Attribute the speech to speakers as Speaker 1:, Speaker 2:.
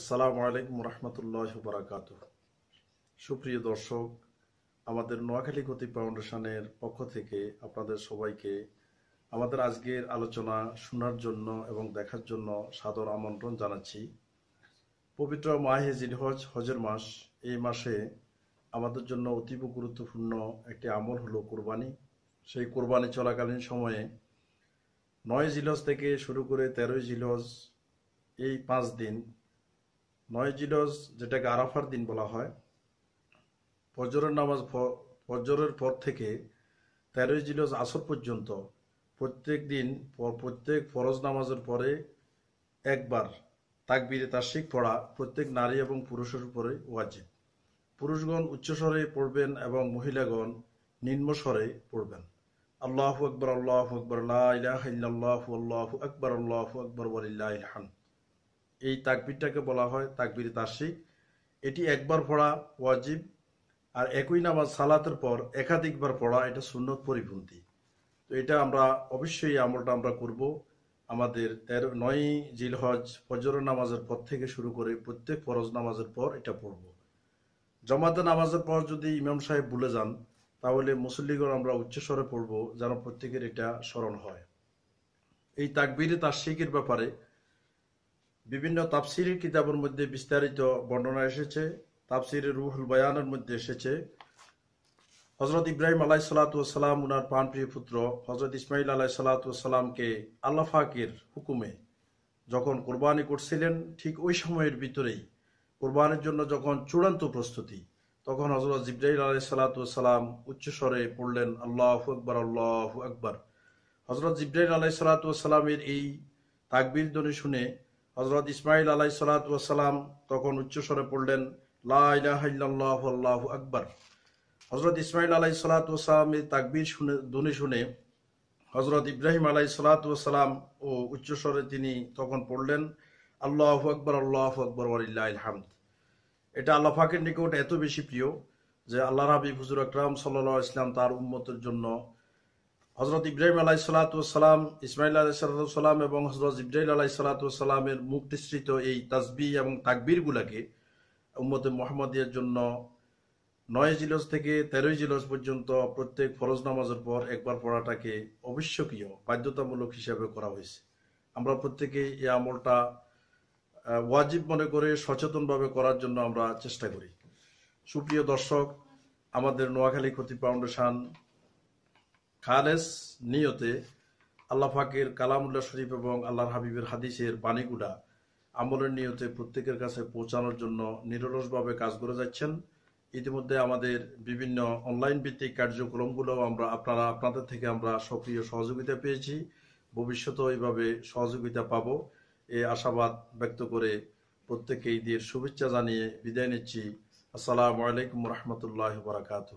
Speaker 1: আসসালামু আলাইকুম রহমতুল্লাহ বারাকাত সুপ্রিয় দর্শক আমাদের নোয়াখালী গতি ফাউন্ডেশনের পক্ষ থেকে আপনাদের সবাইকে আমাদের আজকের আলোচনা শোনার জন্য এবং দেখার জন্য সাদর আমন্ত্রণ জানাচ্ছি পবিত্র মাহে জিনহজ হজের মাস এই মাসে আমাদের জন্য অতীব গুরুত্বপূর্ণ একটি আমল হলো কোরবানি সেই কোরবানি চলাকালীন সময়ে নয় জিলজ থেকে শুরু করে তেরোই জিলজ এই পাঁচ দিন নয় জিরোজ যেটাকে আরাফার দিন বলা হয় ফজরের নামাজ ফজরের পর থেকে তেরোই জিরোজ আসর পর্যন্ত প্রত্যেক দিন প্রত্যেক ফরজ নামাজের পরে একবার তাকবিরে শিখ পড়া প্রত্যেক নারী এবং পুরুষের উপরে ওয়াজিব পুরুষগণ উচ্চস্বরে পড়বেন এবং মহিলাগণ নিম্নস্বরে পড়বেন আল্লাহ আকবর আল্লাহ আকবর আল্লাহ আল্লাহ ইল্লাল্লাহু আল্লাহু আকবর আল্লাহ আকবর ওয়ালিল্লাহিল হামদ এই তাকবিরটাকে বলা হয় তাকবির তাসিক এটি একবার পড়া ওয়াজিব আর একই নামাজ সালাতের পর একাধিকবার পড়া এটা সুন্নত পরিপন্থী তো এটা আমরা অবশ্যই আমলটা আমরা করব আমাদের তেরো নয় জিলহজ ফজর নামাজের পর থেকে শুরু করে প্রত্যেক ফরজ নামাজের পর এটা পড়ব জমাতে নামাজের পর যদি ইমাম সাহেব ভুলে যান তাহলে মুসল্লিগণ আমরা উচ্চস্বরে পড়ব যেন প্রত্যেকের এটা স্মরণ হয় এই তাকবিরে তার শিখের ব্যাপারে বিভিন্ন তাফসিরি কিতাবের মধ্যে বিস্তারিত বর্ণনা এসেছে তাফসিরে রুহুল বয়ানের মধ্যে এসেছে হজরত ইব্রাহিম আলাহ সালাতাম উনার প্রাণপ্রিয় পুত্র হজরত ইসমাইল আলাহ সালাতামকে আল্লাহ ফাকির হুকুমে যখন কোরবানি করছিলেন ঠিক ওই সময়ের ভিতরেই কোরবানির জন্য যখন চূড়ান্ত প্রস্তুতি তখন হজরত জিব্রাহিল আলাহ সালাতাম উচ্চস্বরে পড়লেন আল্লাহ আকবর আল্লাহ আকবর হজরত জিব্রাহিল আলাহ সালাতামের এই তাকবির ধ্বনি শুনে হজরত ইসমাইল আলাই সালাতাম তখন উচ্চস্বরে পড়লেন লাহ আকবর হজরত ইসমাইল আলাই সালাতাম এই তাকবির শুনে ধুনে শুনে হজরত ইব্রাহিম আলাই সালাতাম ও উচ্চস্বরে তিনি তখন পড়লেন আল্লাহ আকবর আল্লাহ আকবর আলহামদ এটা আল্লাহ ফাকের নিকট এত বেশি প্রিয় যে আল্লাহ রাবি ফজুর আকরাম সাল্লা ইসলাম তার উন্মতের জন্য হজরত ইব্রাহিম আলাই সালাতাম ইসমাইল আলাই সালাতাম এবং হজরত ইব্রাহিম আলাই সালাতামের মুক্তিসৃত এই তাজবি এবং তাকবীরগুলাকে উম্মতে মোহাম্মদের জন্য নয় জিলস থেকে তেরোই জিলস পর্যন্ত প্রত্যেক ফরজ নামাজের পর একবার পড়াটাকে অবশ্যকীয় বাধ্যতামূলক হিসাবে করা হয়েছে আমরা প্রত্যেকেই এই আমলটা ওয়াজিব মনে করে সচেতনভাবে করার জন্য আমরা চেষ্টা করি সুপ্রিয় দর্শক আমাদের নোয়াখালী ক্ষতি ফাউন্ডেশন খালেস নিয়তে আল্লাহ ফাকের কালামুল্লাহ শরীফ এবং আল্লাহর হাবিবের হাদিসের বাণীগুলা আমলের নিয়তে প্রত্যেকের কাছে পৌঁছানোর জন্য নিরলসভাবে কাজ করে যাচ্ছেন ইতিমধ্যে আমাদের বিভিন্ন অনলাইন ভিত্তিক কার্যক্রমগুলো আমরা আপনারা আপনাদের থেকে আমরা সক্রিয় সহযোগিতা পেয়েছি ভবিষ্যতেও এইভাবে সহযোগিতা পাব এই আশাবাদ ব্যক্ত করে প্রত্যেকে ঈদের শুভেচ্ছা জানিয়ে বিদায় নিচ্ছি আসসালামু আলাইকুম রহমতুল্লাহ বারাকাতু